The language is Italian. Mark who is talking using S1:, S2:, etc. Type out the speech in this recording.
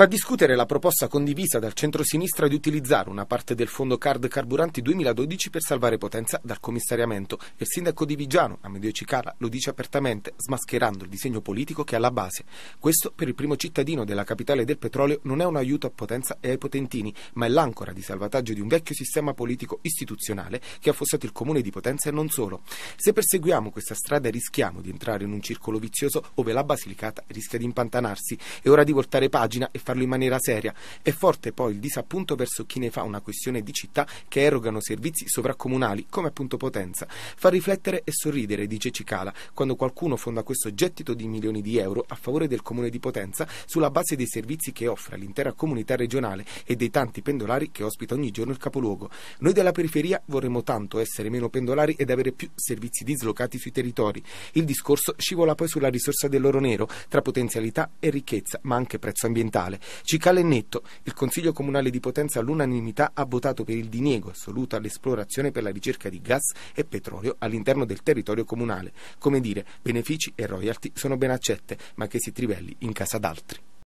S1: fa discutere la proposta condivisa dal centro-sinistra di utilizzare una parte del fondo Card Carburanti 2012 per salvare Potenza dal commissariamento. Il sindaco di Vigiano, Amedeo Cicala, lo dice apertamente, smascherando il disegno politico che è alla base. Questo per il primo cittadino della capitale del petrolio non è un aiuto a Potenza e ai potentini, ma è l'ancora di salvataggio di un vecchio sistema politico istituzionale che ha affossato il comune di Potenza e non solo. Se perseguiamo questa strada rischiamo di entrare in un circolo vizioso ove la Basilicata rischia di impantanarsi. È ora di voltare pagina e affrontarlo in maniera seria. È forte poi il disappunto verso chi ne fa una questione di città che erogano servizi sovracomunali, come appunto Potenza. Fa riflettere e sorridere, dice Cicala, quando qualcuno fonda questo gettito di milioni di euro a favore del comune di Potenza sulla base dei servizi che offre all'intera comunità regionale e dei tanti pendolari che ospita ogni giorno il capoluogo. Noi della periferia vorremmo tanto essere meno pendolari ed avere più servizi dislocati sui territori. Il discorso scivola poi sulla risorsa dell'oro nero, tra potenzialità e ricchezza, ma anche prezzo ambientale comunale. Netto, il Consiglio Comunale di Potenza all'unanimità ha votato per il diniego assoluto all'esplorazione per la ricerca di gas e petrolio all'interno del territorio comunale. Come dire, benefici e royalty sono ben accette, ma che si trivelli in casa d'altri.